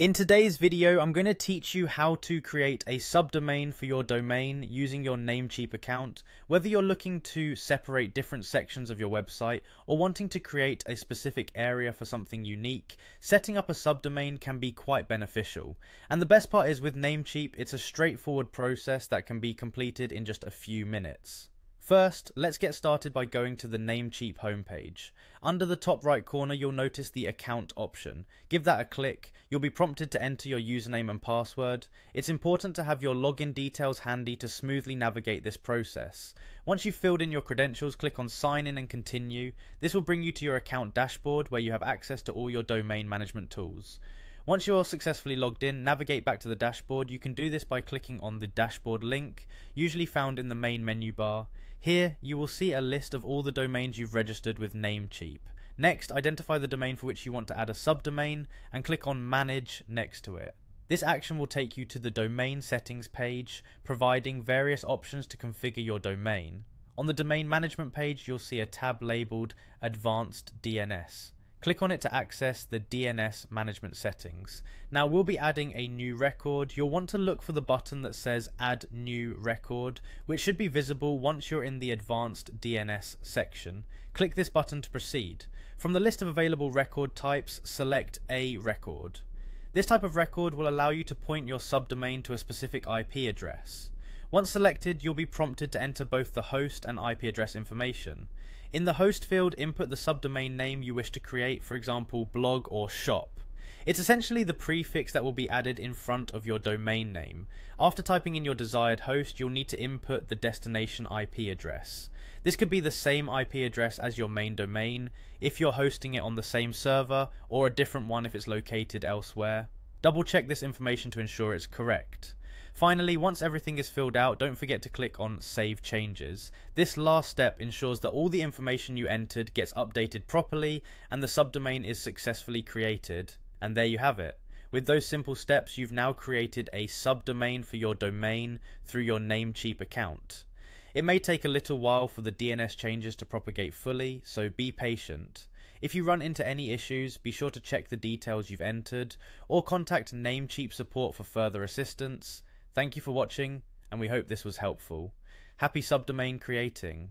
In today's video, I'm going to teach you how to create a subdomain for your domain using your Namecheap account, whether you're looking to separate different sections of your website or wanting to create a specific area for something unique, setting up a subdomain can be quite beneficial. And the best part is with Namecheap, it's a straightforward process that can be completed in just a few minutes. First, let's get started by going to the Namecheap homepage. Under the top right corner, you'll notice the account option. Give that a click, you'll be prompted to enter your username and password. It's important to have your login details handy to smoothly navigate this process. Once you've filled in your credentials, click on sign in and continue. This will bring you to your account dashboard where you have access to all your domain management tools. Once you are successfully logged in, navigate back to the dashboard. You can do this by clicking on the dashboard link, usually found in the main menu bar. Here, you will see a list of all the domains you've registered with Namecheap. Next, identify the domain for which you want to add a subdomain and click on Manage next to it. This action will take you to the domain settings page, providing various options to configure your domain. On the domain management page, you'll see a tab labelled Advanced DNS. Click on it to access the DNS management settings. Now we'll be adding a new record. You'll want to look for the button that says add new record, which should be visible once you're in the advanced DNS section. Click this button to proceed. From the list of available record types, select a record. This type of record will allow you to point your subdomain to a specific IP address. Once selected, you'll be prompted to enter both the host and IP address information. In the host field, input the subdomain name you wish to create, for example, blog or shop. It's essentially the prefix that will be added in front of your domain name. After typing in your desired host, you'll need to input the destination IP address. This could be the same IP address as your main domain, if you're hosting it on the same server, or a different one if it's located elsewhere. Double check this information to ensure it's correct. Finally, once everything is filled out, don't forget to click on Save Changes. This last step ensures that all the information you entered gets updated properly and the subdomain is successfully created. And there you have it. With those simple steps, you've now created a subdomain for your domain through your Namecheap account. It may take a little while for the DNS changes to propagate fully, so be patient. If you run into any issues, be sure to check the details you've entered, or contact Namecheap support for further assistance. Thank you for watching, and we hope this was helpful. Happy subdomain creating!